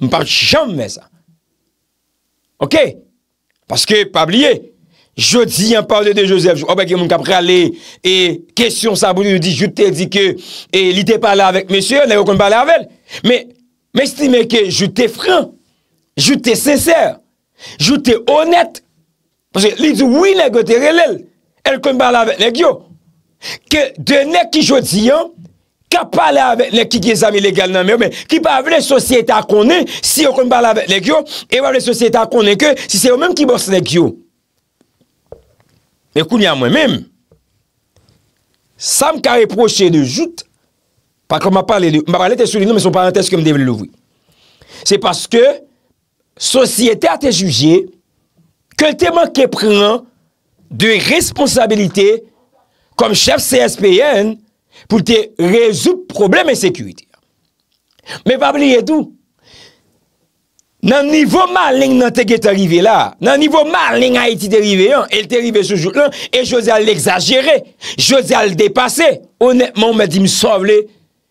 M'parlè chanmè sa Ok Paske pabliye Jodi yon parle de Joseph Obeke moun kapre ale E kesyon sa boulou di jute di ke E lide pale avek mesye Nè yo kon pale avek Me estime ke jute fran Jute seser Jute onet Paske li di wile gode relel El kon pale avek Nè yo Ke dene ki jodi yon ka pale avèk lèk ki gè zam ilèkal nan mè wè, ki pa avè lèk sosyèta akonè, si yo kon pale avèk lèk yo, e wè lèk sosyèta akonè ke, si se yo mèm ki bòs lèk yo. Mè kounè a mwen mèm, sa m ka reproche de jout, pa kon m a pale, m a pale te souli nou, mè son parentès ke m devèl louvè. Se paske, sosyèta te jujè, ke l'te manke preman, de responsabilité, konm chèf CSPN, pou te rezout probleme sekuriti. Me pa bli etou, nan nivouman lèk nan teke te rive la, nan nivouman lèk nan teke te rive yon, el te rive soujou lèk, e jose al l'exagere, jose al depase, onèkman mè di msov lè,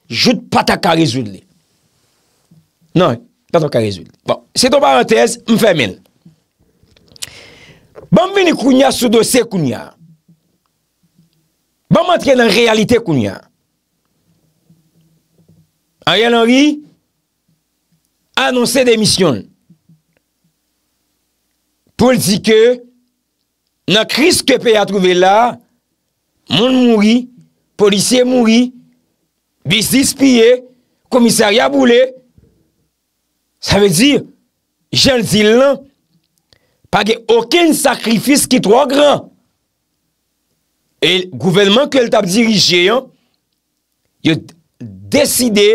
joute pata ka rezout lè. Nan, pata ka rezout. Bon, se ton parantez, mfè men. Ban mweni kounyar sou dosè kounyar, ban matre nan realite koun yon. Ayan anri, anonsen demisyon. Pol di ke, nan kris ke pe a trove la, moun mouri, polisye mouri, vis dispiye, komiserya boule, sa ve di, jan di lan, pake oken sakrifis ki tro gran. et gouvenman ke l tap dirije yon, yon deside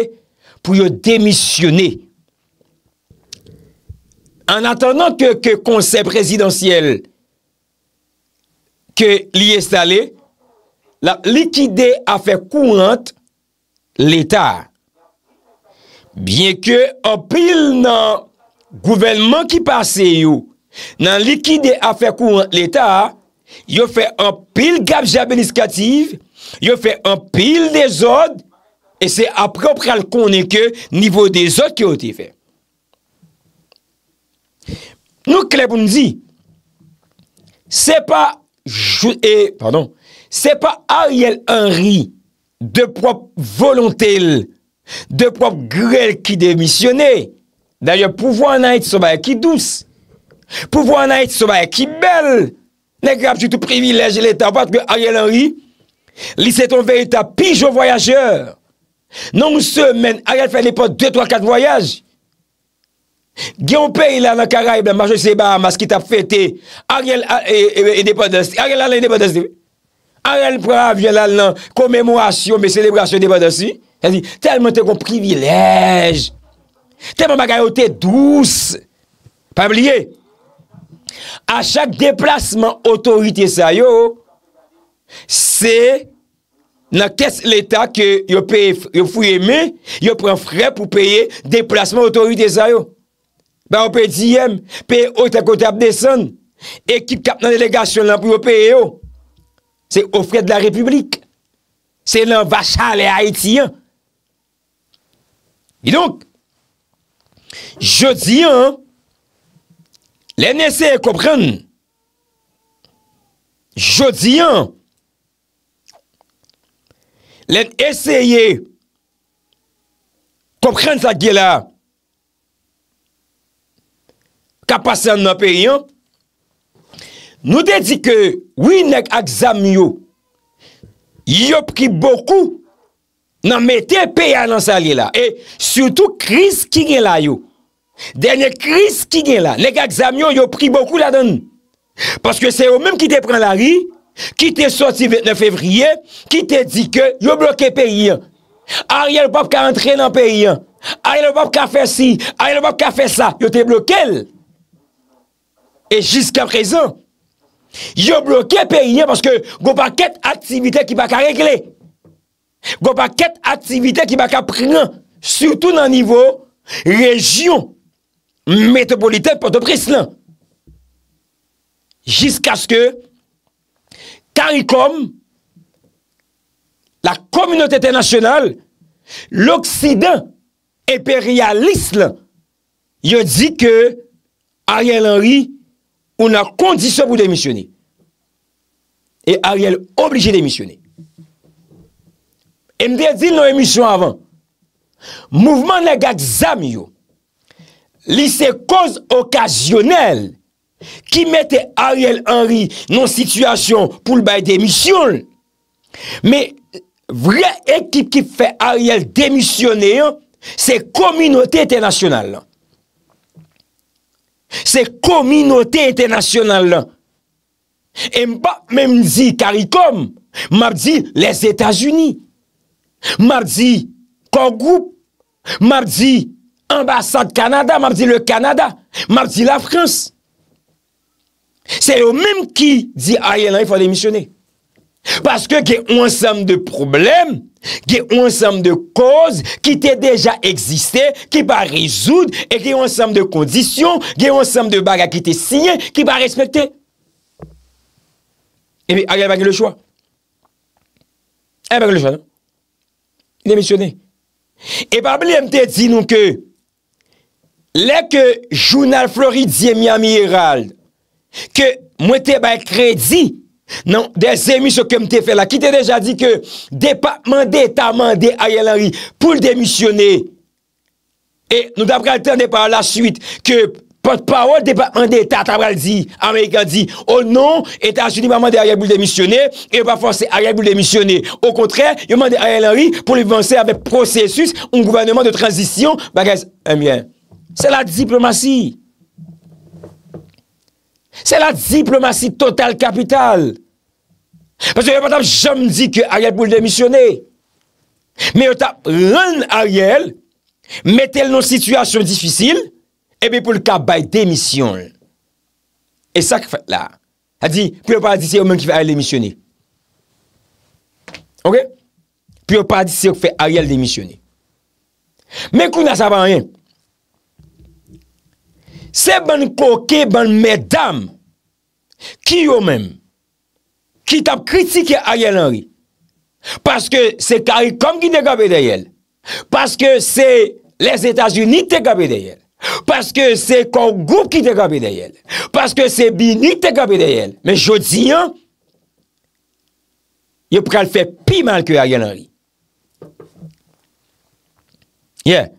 pou yon demisyone. An atanan ke konsep rezidansyel ke li estale, la likide a fe kouwant l'Etat. Bien ke opil nan gouvenman ki pase yon, nan likide a fe kouwant l'Etat a, Yo fè an pil gabja beliskative Yo fè an pil de zode E se apropre al konen ke Nivou de zode ki yo ti fè Nou klebounzi Se pa Jou e pardon Se pa Ariel Henry De prop volontel De prop grel ki demisyonè Danyè pouvo anayt Soba ya ki douz Pouvo anayt soba ya ki bel Pouvo anayt Nè grap joutou privilèj lè ta vat mè Ariel Henry, lissè ton vè et ta pijou voyageur. Non mè semen, Ariel fè lè pa 2-3-4 voyage. Gyonpè ilè nan karaib, mè mè jousè ba, mè skita fète, Ariel anè depo de si, Ariel anè depo de si. Ariel prè avè lè nan komèmouasyon mè sélébrasyon depo de si. Tel mè te kon privilèj, tel mè mè gayote dous, pèm liye. A chak deplasman otorite sa yo, se nan kes l'Etat ke yo fuyeme, yo pren fre pou peye deplasman otorite sa yo. Ba yo peye diyem, peye otakotap deson, ekip kap nan delegasyon nan pou yo peye yo. Se o fre de la Republik. Se nan vachan le Haitien. Yonk, jodi an, Len eseye kopren, jodi an, len eseye kopren sa gila kapasan nan periyan, nou dedike winek ak zami yo, yo pri boku nan meten peya nan sa li la, e soutou kriz ki gen la yo, Dernye kriz ki gen la Lega examyo yo pri boku la don Paske se yo menm ki te pren la ri Ki te soti 9 fevriye Ki te di ke yo bloke periyan Arye lopop ka entre nan periyan Arye lopop ka fe si Arye lopop ka fe sa Yo te bloke el E jiska prezon Yo bloke periyan Paske go pa ket aktivite ki baka regle Go pa ket aktivite Ki baka pren Soutou nan nivou Region Metabolite potopris lan. Jisk aske, kan yi kom, la kominote etenasyonal, l'Oksidan, eperyaliste lan, yon di ke, Ariel Henry, ou nan kondisyon pou demisyone. E Ariel oblige demisyone. Mde yon di nou emisyon avan. Mouvman negak zami yo. Li se koz okasyonel ki mette Ariel Henry nan situasyon pou l'bay demisyon. Me vre ekip ki fe Ariel demisyon e yo, se kominote etenasyonal la. Se kominote etenasyonal la. E mba menm di karikom, mardi les Etats-Unis, mardi kongrou, mardi ambassade Kanada, mabdi le Kanada, mabdi la Frans. Se yo menm ki di a yon an, yon fwa demisyonè. Paske gen yon samm de problem, gen yon samm de koz, ki te deja eksiste, ki pa rezoud, gen yon samm de kondisyon, gen yon samm de baga ki te signè, ki pa respektè. Emi, a gen bagi le chwa. A gen bagi le chwa, nan. Demisyonè. E pa blèm te, di nou ke Lèk jounal floridziye mi amiral, ke mwen te bè kredzi, nan, de zèmi sou kem te fè la, ki te deja di ke, depakman de ta mande a yè lanri, pou l'demisyonè, e nou da pralte an de par la chwit, ke potpawol depakman de ta tabral di, Amerikan di, o oh non, etat chwiti pa mande a yè bou l'demisyonè, e wè pa fwase a yè bou l'demisyonè, ou kontrè, yon mande a yè lanri, pou lè vwansè avè prosesus, ou mwen gouvernement de tranzisyon, ba kèz, eh mwen mwen, Se la diplomasi. Se la diplomasi total kapital. Pas yo yo patap jam di ke Ariel pou demisyone. Me yo tap ren Ariel, metel nou situasyon difisyl, ebe pou l ka bay demisyon. E sa ki fat la. Ha di, pou yo pata di se yo men ki fè Ariel demisyone. Ok? Pou yo pata di se yo fè Ariel demisyone. Me kou na sa pa anyen. Se ban koke, ban medam, ki yo men, ki tap kritike a yon ori, paske se kari kom ki te gabi de yel, paske se les Etats-Unis te gabi de yel, paske se kongou ki te gabi de yel, paske se bi ni te gabi de yel, men jodi yon, yo pou kal fè pi mal ki a yon ori. Yeah.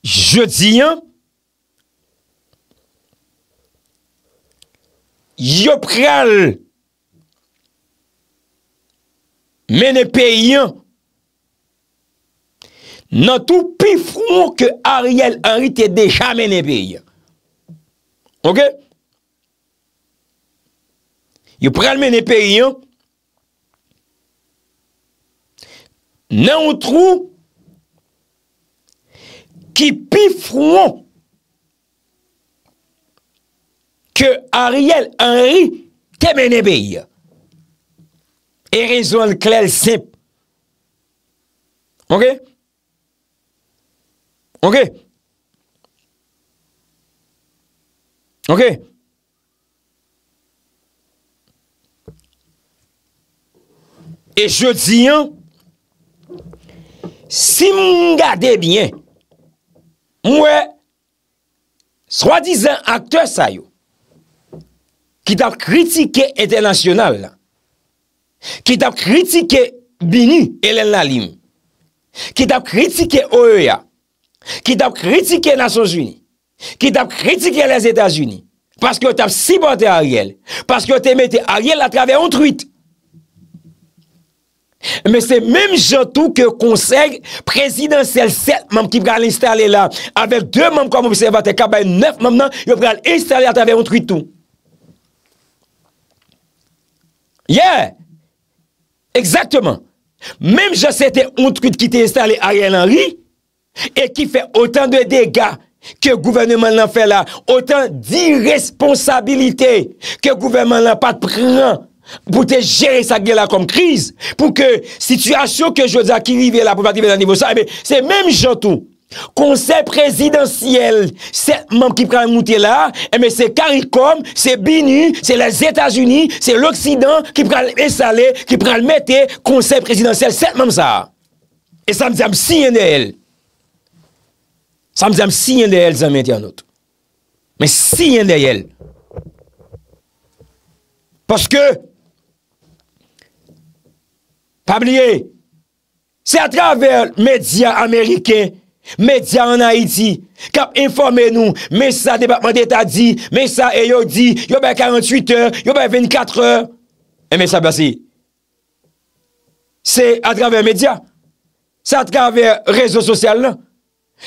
Jodi yon, yo pral mene peyen nan tou pi frou ke Ariel Harit e deja mene peyen. Ok? Yo pral mene peyen nan tou ki pi frou ke Ariel Henry ke menebeye. E rezon klel sep. Ok? Ok? Ok? E jodi an, si m gade bine, mwe, swa dizan akte sayo, Ki dap kritike etenasyonal la. Ki dap kritike Bini Elen Nalim. Ki dap kritike OEA. Ki dap kritike Nasyon Jouni. Ki dap kritike les Etats Jouni. Paske yo dap sipote Ariel. Paske yo temete Ariel atrave yon truit. Me se menm jatou ke konseg presidensel set mam ki pral installe la. Avem de mam kom observate kabay neuf mam nan yo pral installe atrave yon truit tou. Ye, exactman, menm jase te ont kut ki te instale a rè nan ri, e ki fè otan de dega ke gouvenman nan fè la, otan di responsabilite ke gouvenman nan pat pran, pou te jere sa gè la kom kriz, pou ke situasyon ke jwè zè ki rive la pou pa kive nan nivou sa, eh se menm jante ou, konsep rezidansyel setman ki pral mouti la e eh me se karikom, se bini se las Etasuni, se l'Oksidan ki pral esale, ki pral mette konsep rezidansyel, setman sa e sa m zanm siyen de el sa m zanm siyen de el zanm ente anot me siyen de el paske tabliye se atraver medya Ameriken Medya an ha iti Kap informe nou Mesa depakman deta di Mesa e yo di Yo bay 48h Yo bay 24h Eme sa basi Se atraver media Se atraver rezo sosyal nan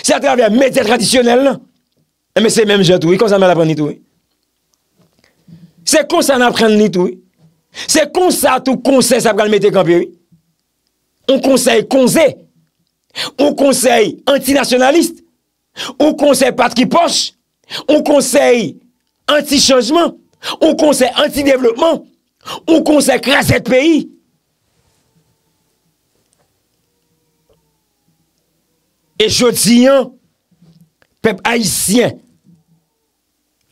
Se atraver media tradisyonel nan Eme se menm jato Se konsan apren ni tou Se konsan apren ni tou Se konsan tou konsen Se apren medya kampi On konsen konsen Ou konsey antinasyonalist Ou konsey patriposh Ou konsey antichangeman Ou konsey antidevelopman Ou konsey kraset peyi E jodi an Pep aisyen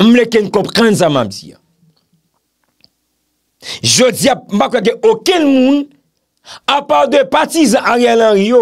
Mleken kop kranza mam ziya Jodi an Mleken kop kranza mam ziya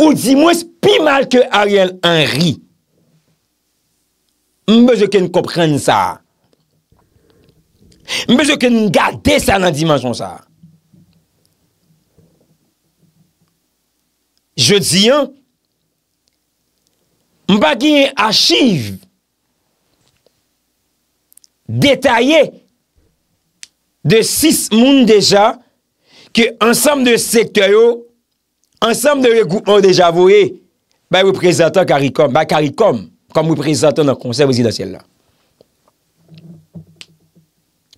Ou di mwes pi mal ke Ariel Henry Mbeje ken kompren sa Mbeje ken gade sa nan dimansyon sa Je di an Mba gen yon achiv Detaye De 6 moun deja Ke ansam de sektor yo Ansem de goupman de javouye, bay wè prezantan karikom. Bay karikom, kom wè prezantan nan konsey vizidansyèl la.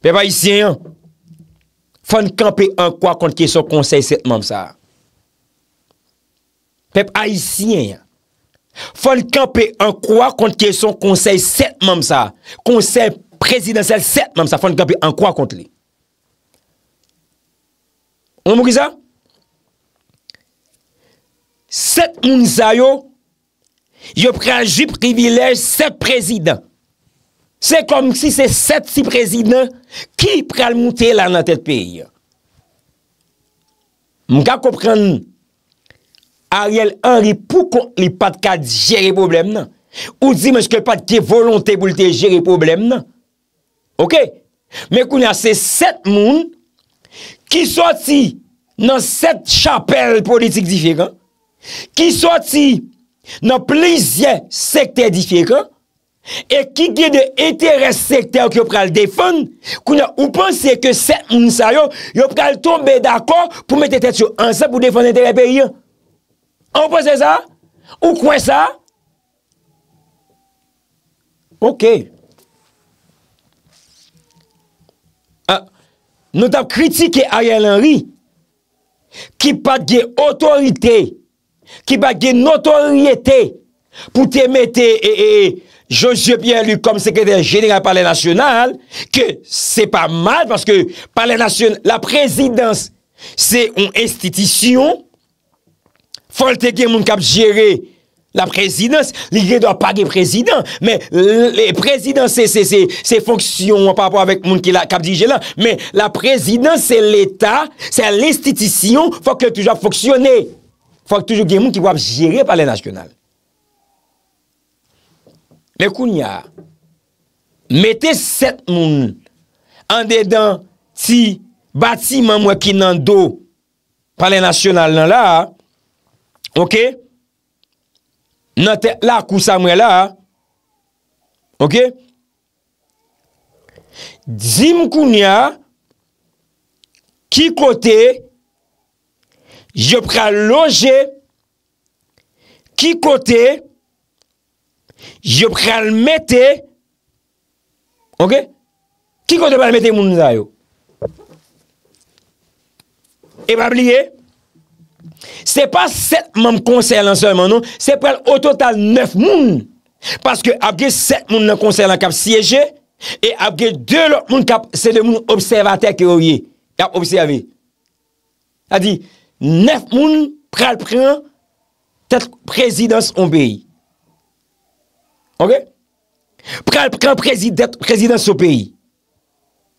Pep ayisyen yon. Fon kanpe an kwa konti kesyon konsey setman sa. Pep ayisyen yon. Fon kanpe an kwa konti kesyon konsey setman sa. Konsey prezidansyèl setman sa. Fon kanpe an kwa konti li. On mou ki sa? set moun sa yo, yo pren jip rivilej set prezident. Se kom si se set si prezident, ki pren moun te lan nan tet pey? Mga kopren, Ariel Henry pou kon li pat ka jere problem nan? Ou di mwen se ke pat ke volonté pou li te jere problem nan? Ok? Mwen kouna se set moun ki soti nan set chapel politik difikant, Ki soti nan plezyen sekte di fye ka, e ki gye de eteres sekte yo ki yo pral defon, kou nou panse ke set mounisay yo, yo pral tombe d'akor pou mwete tete yo ansa pou defon etere pe yon. An pou se sa? Ou kwen sa? Ok. Ah, nou tap kritike a yon lani, ki pat gye otoritey, ki ba gen notoryete pou te mette eh, eh, eh, Josie Pienlu kom sekretèr jenera pale nasyonal ke se pa mal la prezidans se ou estitisyon folte gen moun kap jere la prezidans li gen do a pa gen prezidans prezidans se fonksyon wap apwa moun kap jere la prezidans se l'eta se l'estitisyon fok ke touja fonksyonne Fwa ki toujou gen moun ki wap jere pale nasyonal. Le koun ya, mette set moun, an dedan ti batiman mwen ki nan do, pale nasyonal nan la, ok? Nan te la kousa mwen la, ok? Dzi moun koun ya, ki kote, ki kote, yo pral loje, ki kote, yo pral mette, ok, ki kote pral mette moun nou zay yo, e pap liye, se pa set moun konser lan seman nou, se pral o total neuf moun, paske apge set moun nan konser lan kap siyeje, e apge de lop moun kap, se de moun observatek yo yi, ap observi, a di, a di, Nef moun pral pran tèt prezidans ou peyi. Ok? Pral pran tèt prezidans ou peyi.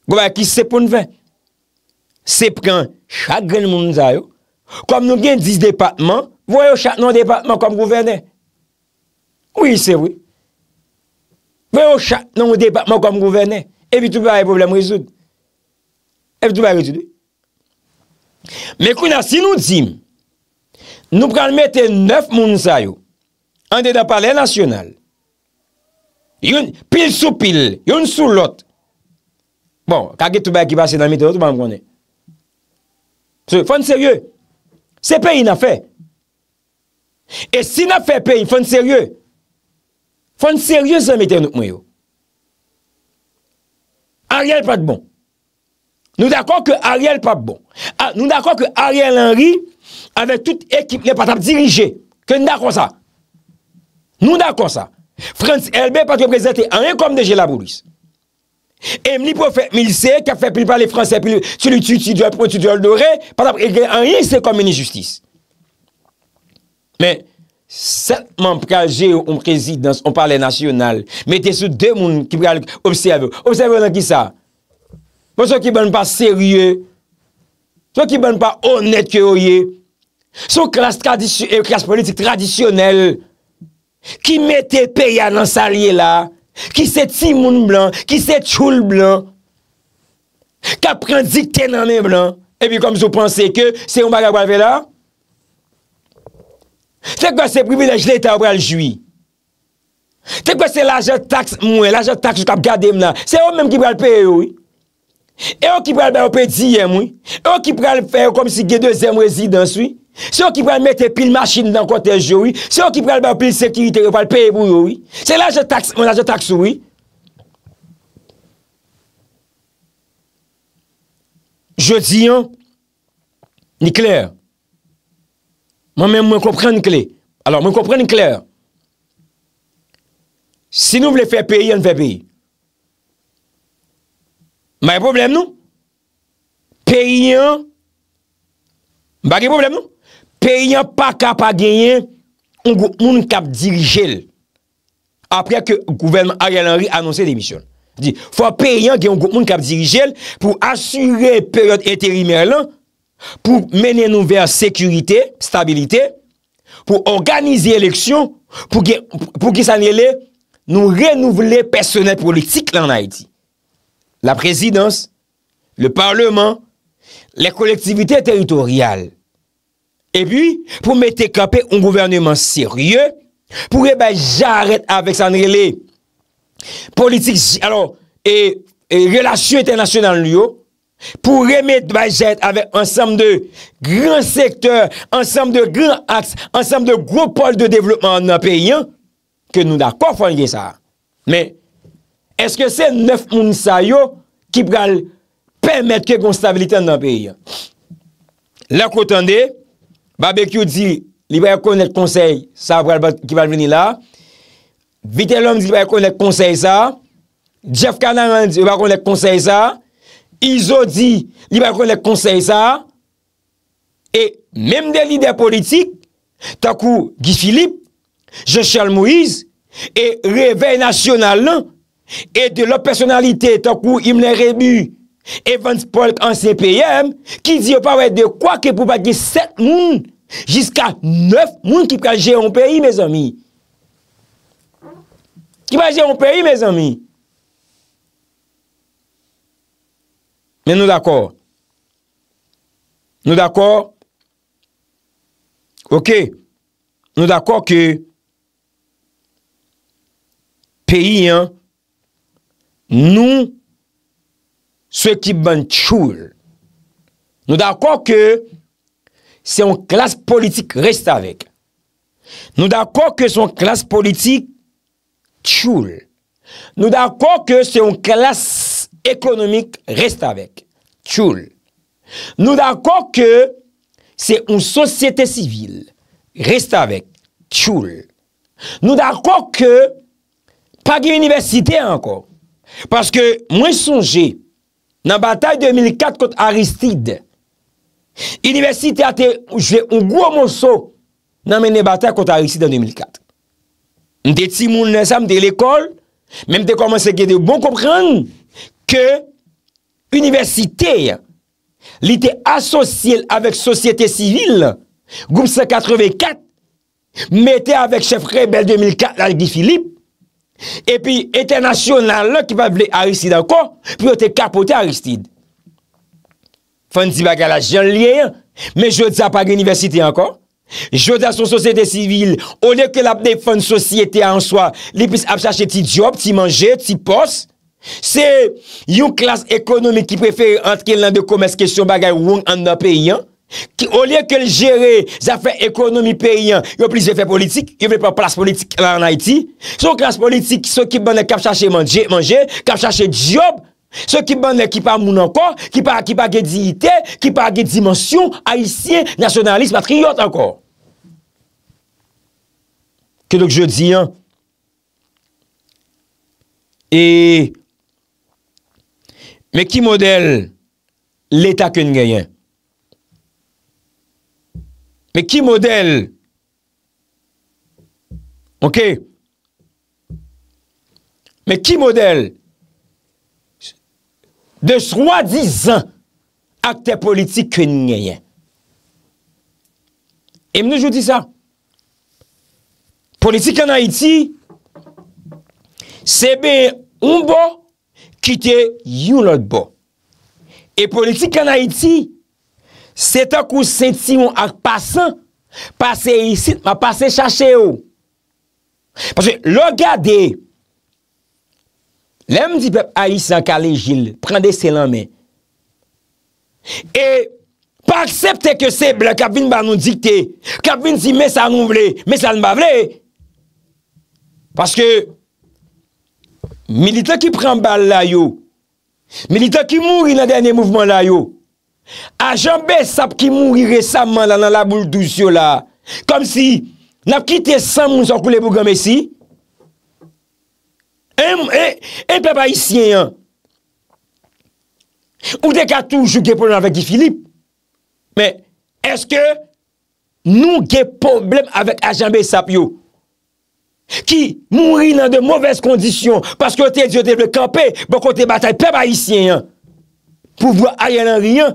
Gwè a kis sepoun vè. Sepoun chak gen moun zayou. Kom nou gen diz depatman, voyo chak nan depatman kom gouverne. Oui, se vwe. Voyo chak nan depatman kom gouverne. Evi touba e problem rezoud. Evi touba rezoud. Me kou na si nou zim, nou pranmete nef moun sa yo, an de da pale nasyonal. Yon pil sou pil, yon sou lot. Bon, kage tou bay ki basen nan mite yo, tou ban moun ne. Fon serye, se peyi na fe. E si na fe peyi, fon serye, fon serye se mite nou moun yo. A riyal pat bon. Nou d'akon ke Ariel pa bon. Ah, nou d'akon ke Ariel Henry ave tout ekip ne patap dirije. Ke nou d'akon sa. Nou d'akon sa. Frans Elbe patre prezente Henry kom de jelabouris. Emli profet Milse ke fe pli pale franse pli pli tuli tuti dwe pro tuti dwe lore patap Henry se kom meni justis. Men, setman pralje ou mprezid dans on parle national mette sou demoun ki pral observe observe nan ki sa pralje Fon sou ki bon pa serye, sou ki bon pa honet ke oyye, sou klas politik tradisyonel, ki mette peya nan salye la, ki se timoun blan, ki se choul blan, ka pren dikten nan en blan, epi kom sou pense ke, se yon baga wavela, se yon baga wavela, se kwa se privilej lè ta wavela jwi, se kwa se laje tax mwen, laje tax kap gade mna, se yon menm ki wavela peye ouy, E ou ki pral bè ou pè dièm wè, e ou ki pral fè ou kom si gè de zèm wè zi dans wè, se ou ki pral mètè pil machin nan kontè jè wè, se ou ki pral bè ou pil sekirite wè pè wè wè wè, se la jè taks wè. Je di yon, ni klèr, mè mè mwen kopren ni klè, alò mwen kopren ni klèr. Si nou vle fè pè yon, fè bè yon. Mbage problem nou? Periyan, mbage problem nou? Periyan pa kap a genyen on go moun kap dirijel apre ke gouverment Ariel Henry anonsen demisyon. Fwa periyan genyen on go moun kap dirijel pou asyre periyan eteri Merlin pou menen nou ver sekurite, stabilite, pou organize eleksyon pou gisanyele nou renouvle personel politik lan Naidi. la prezidans, le parlement, le kolektivite teritorial. E pi, pou mette kapè un gouvernement sirye, pou remet jaret avèksanre le politik, alò, e relasyon eternasyon nan lyo, pou remet jaret avèk ansam de gran sektèr, ansam de gran aks, ansam de gro pol de devlopman nan peyyan, ke nou da kofan ge sa. Men, Eske se nef mounisa yo ki pral pèmèt ke goun stabiliten nan peyi? La koutande, Babekyo di, li bayakounet konsey sa pral ki val veni la. Vitellon di, li bayakounet konsey sa. Jeff Canan di, li bayakounet konsey sa. Izo di, li bayakounet konsey sa. E mem de lider politik, takou Gifilip, Jechal Moïse, e Reveil National lan e de lop personalite tok ou imle remu Evans Polk an CPM ki di yo pawe de kwa ke pou bagi 7 moun jiska 9 moun ki pa ge yon peyi me zami ki pa ge yon peyi me zami men nou d'akor nou d'akor ok nou d'akor ke peyi yon Nou, sou ekipman tchoul. Nou d'akon ke se yon klas politik reste avek. Nou d'akon ke son klas politik tchoul. Nou d'akon ke se yon klas ekonomik reste avek tchoul. Nou d'akon ke se yon sosyete sivil reste avek tchoul. Nou d'akon ke pagi universite anko. Paske mwen sonje nan batay 2004 kont Aristide, universite ate, jve un gwo monso nan men ne batay kont Aristide en 2004. Mte timoun nesam de l'ekol, men mte komanse gede bon kompran ke universite li te asosye avèk sosyete sivil, Goups 84, mette avèk chefrè Bel 2004 la li di Philippe, E pi, etenasyon nan lè ki pa vle Aristide an kon, pi yo te kapote Aristide. Fondi baga la jen liye, men jodza pa gen universite an kon. Jodza son sosyete sivil, ou lè ke la pne fond sosyete an swa, li pis ap chache ti job, ti manje, ti pos. Se, yon klas ekonomi ki prefere antke lè de komes kesyon baga yon an nan pe yon. ki o liye ke l jere zafè ekonomi peyyan yo plis jè fè politik, yo vè pa plas politik nan Haiti, sou klas politik sou ki pmane kap chache manje, kap chache job, sou ki pmane ki pa moun anko, ki pa ge diyite, ki pa ge dimensyon, aisyen, nasyonalist, matriyot anko. Kedok jè diyan? E, me ki model l'Etat kwen genyen. me ki model, ok, me ki model, de swadi zan, akte politik ke nyeyen. E mnen jwou di sa, politik an a iti, sebe un bo, kite yon lot bo. E politik an a iti, Se ta kou senti moun ak pasan, pase yisit, ma pase chache yo. Paske logade, lem di pep a yisant kalen jil, prende selan men. E, pa aksepte ke se, blan kapvin ban nou dikte, kapvin si men sa nou vle, men sa nou ba vle. Paske, milita ki pren bal la yo, milita ki moun in an denye mouvman la yo, A janbe sap ki mouri resaman la nan la boule douzyo la Kom si Nap kite san moun zankou le bou gome si En pe pa isyen Ou de katou jou ge problem avek di Filip Men eske Nou ge problem avek a janbe sap yo Ki mouri nan de mouves kondisyon Paske ote jote de kampe Bako ote batay pe pa isyen Pouvo ayan nan riyan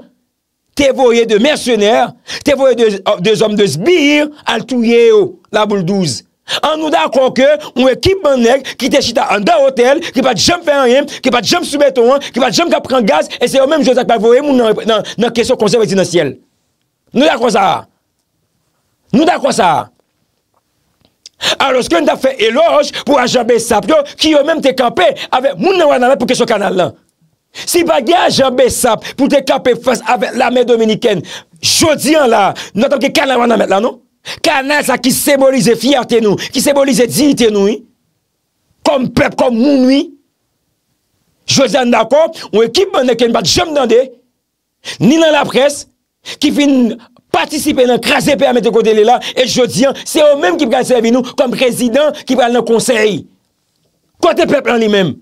te voye de mersyoner, te voye de zom de zbir, al touye yo, la bouldouz. An nou da akonke, mwen kip mwen ek, ki te chita an da hotel, ki pat jom fè an yem, ki pat jom soubeton an, ki pat jom ka pran gaz, e se yo menm jouzak pa voye, moun nan kesyon konser vezi nan siel. Nou da akon sa a. Nou da akon sa a. An loske nou da fè eloj, pou ajanbe sapyo, ki yo menm te kampe, avè moun nan wana la pou kesyon kanal la. Si bagaj an besap pou de kap pe fos avè la mè Dominikèn Jodian la, nou tanke kanan wan nan mèt la nou Kanan sa ki seborize fiyarte nou, ki seborize diite nou Kom pep, kom mounou Jodian d'akon, ou ekip manè ken bat jom dande Ni nan la pres, ki fin patisipe nan krasèpe amè te kote lè la E jodian, se ou mèm ki presevi nou, kom prezident ki prel nan konsey Kote pep an li mèm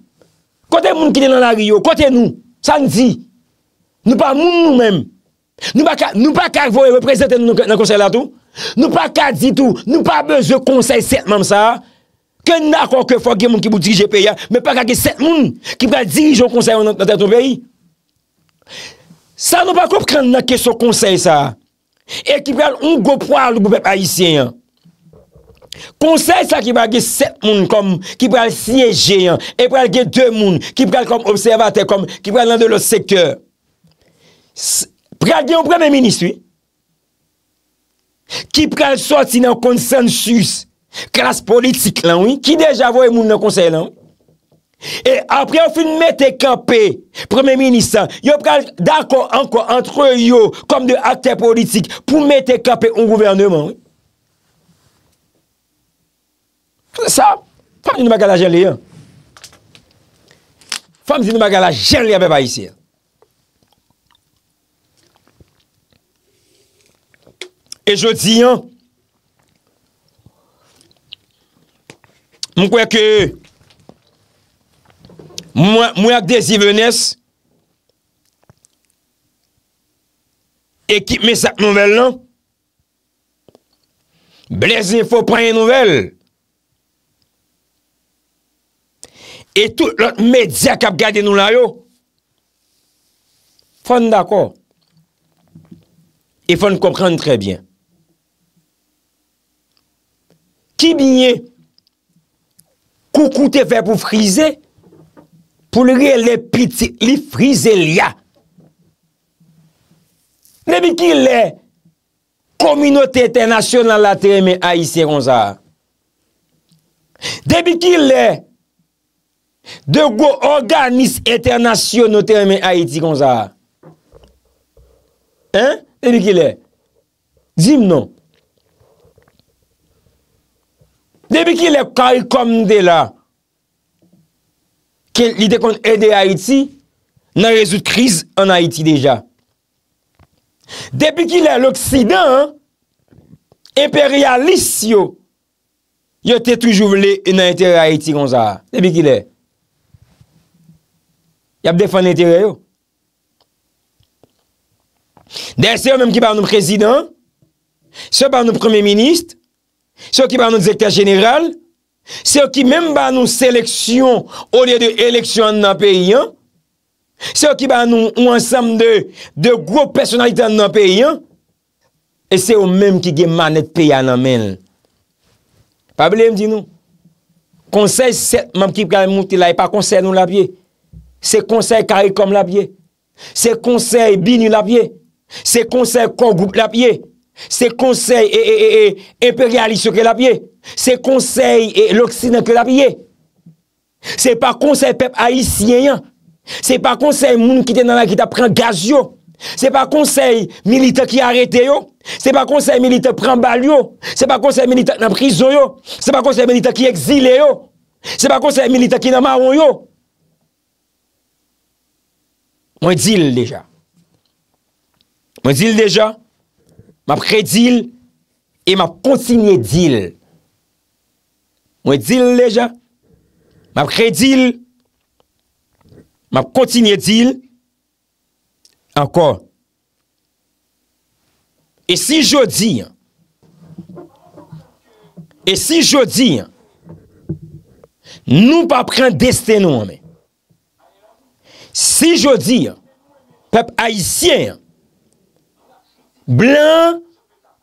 Kote moun ki de nan la riyo, kote nou, sa nou di, nou pa moun nou menm, nou pa ka vwoye reprezenten nou nan konsey la tou, nou pa ka di tou, nou pa bezo konsey set mem sa, ke nou na kwa ke fwa gen moun ki bou dirije pe ya, me pa kake set moun ki beza dirije o konsey nan tè ton peyi. Sa nou pa kwa kwen nan ke so konsey sa, e ki bel on gopwa loupèp ayisyen ya. Konsey sa ki pral ge set moun kom, ki pral siye jeyan, e pral ge dè moun, ki pral kom observate kom, ki pral nan de lò sektèr. Pral ge yon premen ministri, ki pral soti nan konsensus, klas politik lan, ki deja vò yon moun nan konsey lan. E apre yon fin mette kapè, premen ministran, yon pral dako anko antre yo, kom de akter politik, pou mette kapè yon gouvernement. Sa, fam di nou bagala jen li an. Fam di nou bagala jen li an beba yisi an. E jodi an, mwen kweke, mwen akde zi vènes, ekip me sak nouvel nan, blè zi fò pran yon nouvel, E tout lòt medzi ak ap gade nou la yo. Fon d'akor. E fon komprende trebyen. Ki bine koukou te fè pou frize pou li re le piti li frize li ya. Nebi ki le kominote etenasyon lan la treme a yi se ronza. Nebi ki le De gwo organis internasyon nou termen Haiti kon zara. Hein? Depi ki le? Dime nou. Depi ki le kal kom de la ke li de kon ede Haiti nan rezout kriz an Haiti deja. Depi ki le l'Oksidan imperialis yo yo te toujou vle nan Haiti kon zara. Depi ki le? Y ap defan ete reyo. Dè se yo mèm ki ban nou prezident, se yo ban nou premier ministre, se yo ki ban nou direkter general, se yo ki mèm ban nou seleksyon ou liye de eleksyon nan peyi an, se yo ki ban nou ou ansam de de gro personalite nan peyi an, e se yo mèm ki gen man ete peyi an nan men. Pa blem di nou? Konsej, mèm ki gade mouti la, e pa konsej nou la biye. Se konsey ka eri kom la biye. Se konsey binye la biye. Se konsey kong goup la biye. Se konsey e appearance e, e, e, yoke la biye. Se konsey loksine yoke la biye. Se konsey pep a yisyen yan. Se konsey moun kita nan lakita pren gaz yoter. Se konsey milita ki arete yoter. Se konsey milita pren bal yoter. Se konsey milita nan prizo yoter. Se konsey milita ki ekzile yoter. Se konsey milita ki nan ma hon yoter. Mwen dil deja. Mwen dil deja, map kre dil, e map kontinye dil. Mwen dil deja, map kre dil, map kontinye dil, anko. E si jodi, e si jodi, nou pa pren destenou anme. Si jodi, pep haisyen, blan,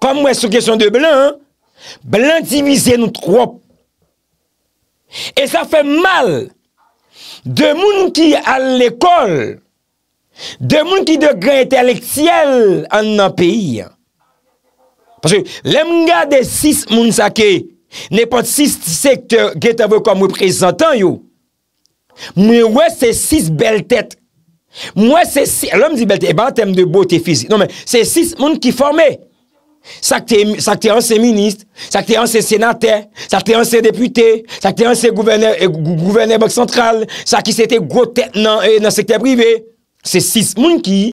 kam wè sou kesyon de blan, blan divize nou trwop. E sa fè mal de moun ki al l'ekol, de moun ki de gre intelektiyel an nan peyi. Paswe, lem nga de sis moun sa ke, ne pot sis ti se kte gè te vè kwa mwè prezantan yo. Mwen wè se 6 bel tèt Mwen wè se 6 Lòm di bel tèt, e ba tem de beauté fizik non, Se 6 moun ki formè Sa ki te ansè minist Sa ki te ansè senatè Sa ki te ansè deputè Sa ki te ansè gouverneur eh, bok sentral Sa ki se te gote nan eh, sektè privè Se 6 moun ki